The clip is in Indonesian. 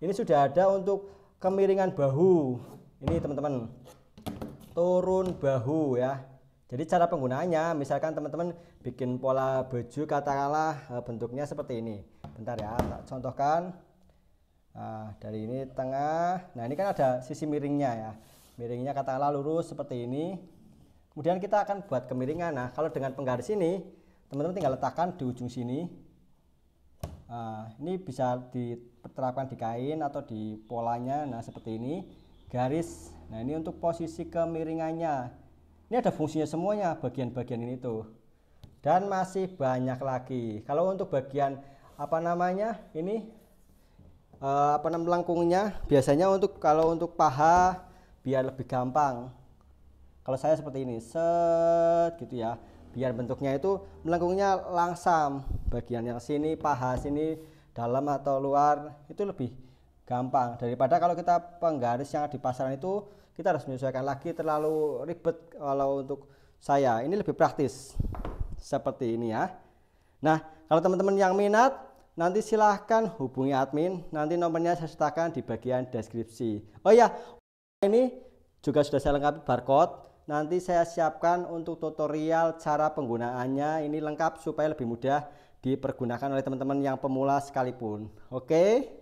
Ini sudah ada untuk kemiringan bahu. Ini teman-teman. Turun bahu ya. Jadi cara penggunaannya misalkan teman-teman bikin pola baju katakanlah eh, bentuknya seperti ini. Bentar ya, tak contohkan. Nah, dari ini tengah. Nah, ini kan ada sisi miringnya ya. Miringnya katakanlah lurus seperti ini. Kemudian kita akan buat kemiringan. Nah, kalau dengan penggaris ini, teman-teman tinggal letakkan di ujung sini Nah, ini bisa diterapkan di kain atau di polanya. Nah, seperti ini garis. Nah, ini untuk posisi kemiringannya. Ini ada fungsinya semuanya bagian-bagian ini tuh. Dan masih banyak lagi. Kalau untuk bagian apa namanya? Ini eh, apa namanya lengkungnya biasanya untuk kalau untuk paha biar lebih gampang. Kalau saya seperti ini, set gitu ya biar bentuknya itu melengkungnya langsam bagian yang sini paha sini dalam atau luar itu lebih gampang daripada kalau kita penggaris yang di pasaran itu kita harus menyesuaikan lagi terlalu ribet kalau untuk saya ini lebih praktis seperti ini ya nah kalau teman-teman yang minat nanti silahkan hubungi admin nanti nomornya saya sertakan di bagian deskripsi oh ya ini juga sudah saya lengkapi barcode Nanti saya siapkan untuk tutorial cara penggunaannya ini lengkap supaya lebih mudah dipergunakan oleh teman-teman yang pemula sekalipun. Oke. Okay?